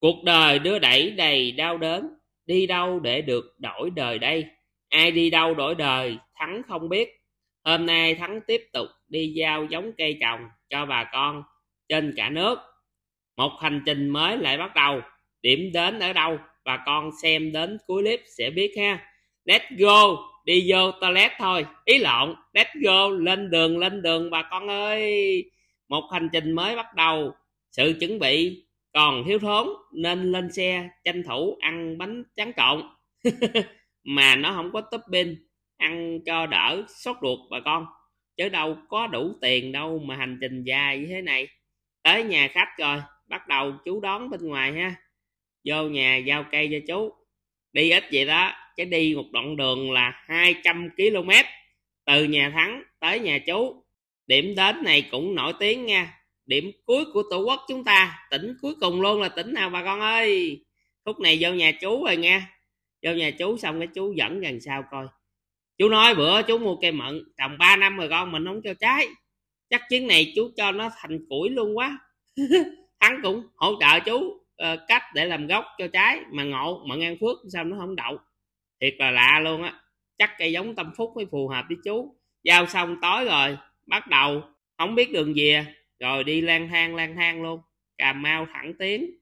cuộc đời đưa đẩy đầy đau đớn đi đâu để được đổi đời đây ai đi đâu đổi đời thắng không biết hôm nay thắng tiếp tục đi giao giống cây trồng cho bà con trên cả nước một hành trình mới lại bắt đầu điểm đến ở đâu bà con xem đến cuối clip sẽ biết ha let's go đi vô toilet thôi ý lộn let's go lên đường lên đường bà con ơi một hành trình mới bắt đầu sự chuẩn bị còn thiếu thốn nên lên xe tranh thủ ăn bánh tráng trộn mà nó không có topping ăn cho đỡ sốt ruột bà con chứ đâu có đủ tiền đâu mà hành trình dài như thế này tới nhà khách rồi bắt đầu chú đón bên ngoài ha vô nhà giao cây cho chú đi ít vậy đó cái đi một đoạn đường là 200 km từ nhà thắng tới nhà chú điểm đến này cũng nổi tiếng nha điểm cuối của tổ quốc chúng ta tỉnh cuối cùng luôn là tỉnh nào bà con ơi khúc này vô nhà chú rồi nghe vô nhà chú xong cái chú dẫn gần sau coi chú nói bữa chú mua cây mận trồng 3 năm rồi con mình không cho trái chắc chuyến này chú cho nó thành củi luôn quá thắng cũng hỗ trợ chú uh, cách để làm gốc cho trái mà ngộ mận an phước sao nó không đậu thiệt là lạ luôn á chắc cây giống tâm phúc mới phù hợp với chú giao xong tối rồi bắt đầu không biết đường về rồi đi lang thang lang thang luôn cà mau thẳng tiến